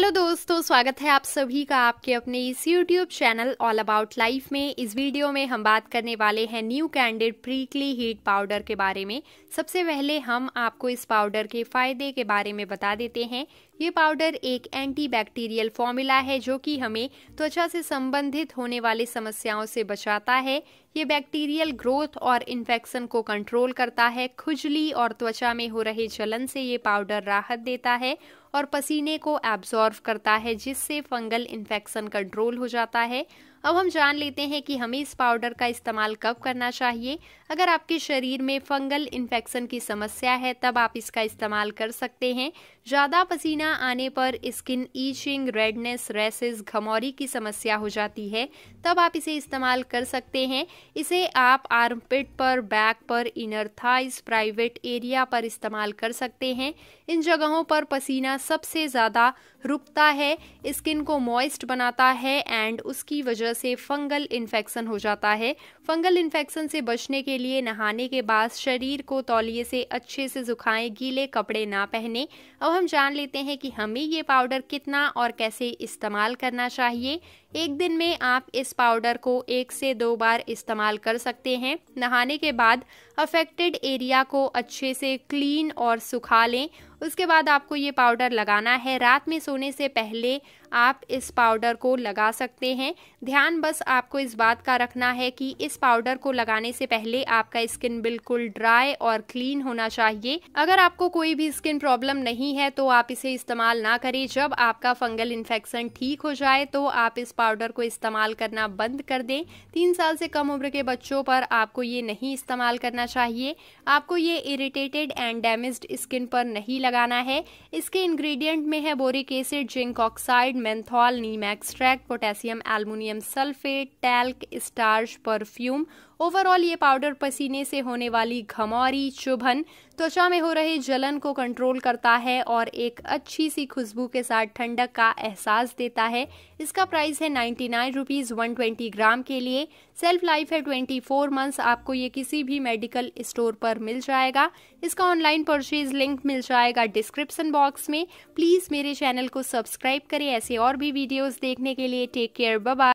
hello दोस्तों स्वागत है आप सभी का आपके अपने इस YouTube channel all about life में इस वीडियो में हम बात करने वाले हैं new Candid prickly heat powder के बारे में सबसे पहले हम आपको इस पाउडर के फ़ायदे के बारे में बता देते हैं ये पाउडर एक एंटीबैक्टीरियल फॉर्मूला है जो कि हमें त्वचा से संबंधित होने वाली समस्याओं से बचाता है ये बैक्टीरियल ग्रोथ और इन्फेक्शन को कंट्रोल करता है खुजली और त्वचा में हो रहे जलन से ये पाउडर राहत देता है और पसीने को एब्जॉर्व करता है जिससे फंगल इन्फेक्शन कंट्रोल हो जाता है अब हम जान लेते हैं कि हमें इस पाउडर का इस्तेमाल कब करना चाहिए अगर आपके शरीर में फंगल इन्फेक्शन की समस्या है तब आप इसका इस्तेमाल कर सकते हैं ज़्यादा पसीना आने पर स्किन ईचिंग रेडनेस रेसेस घमौरी की समस्या हो जाती है तब आप इसे इस्तेमाल कर सकते हैं इसे आप आर्मपिट पर बैक पर इनर थाइस प्राइवेट एरिया पर इस्तेमाल कर सकते हैं इन जगहों पर पसीना सबसे ज़्यादा रुकता है स्किन को मॉइस्ट बनाता है एंड उसकी वजह तरह से फंगल इन्फेक्शन हो जाता है फंगल इन्फेक्शन से बचने के लिए नहाने के बाद शरीर को तौलिए से अच्छे से सुखाएं गीले कपड़े ना पहने अब हम जान लेते हैं कि हमें ये पाउडर कितना और कैसे इस्तेमाल करना चाहिए एक दिन में आप इस पाउडर को एक से दो बार इस्तेमाल कर सकते हैं नहाने के बाद अफेक्टेड एरिया को अच्छे से क्लीन और सुखा लें उसके बाद आपको ये पाउडर लगाना है रात में सोने से पहले आप इस पाउडर को लगा सकते हैं ध्यान बस आपको इस बात का रखना है कि इस पाउडर को लगाने से पहले आपका स्किन बिल्कुल ड्राई और क्लीन होना चाहिए अगर आपको कोई भी स्किन प्रॉब्लम नहीं है तो आप इसे इस्तेमाल ना करें जब आपका फंगल इन्फेक्शन ठीक हो जाए तो आप इस पाउडर को इस्तेमाल करना बंद कर दें तीन साल से कम उम्र के बच्चों पर आपको ये नहीं इस्तेमाल करना चाहिए आपको ये इरिटेटेड एंड डैमेज स्किन पर नहीं लग लगाना है इसके इंग्रेडिएंट में है boric acid zinc oxide menthol neem extract potassium aluminium sulphate talc starch perfume overall ये पाउडर पसीने से होने वाली घमौरी चुभन त्वचा में हो रहे जलन को कंट्रोल करता है और एक अच्छी सी खुशबू के साथ ठंडक का एहसास देता है इसका प्राइस है ninety nine rupees one twenty gram के लिए सेल्फ लाइफ है ट्वेंटी फोर मंथ्स आपको ये किसी भी मेडिकल स्टोर पर मिल जाएगा इसका ऑनलाइन परचेज लिंक मिल जाएगा डिस्क्रिप्शन बॉक्स में प्लीज़ मेरे चैनल को सब्सक्राइब करें ऐसे और भी वीडियोज़ देखने के लिए टेक केयर बाय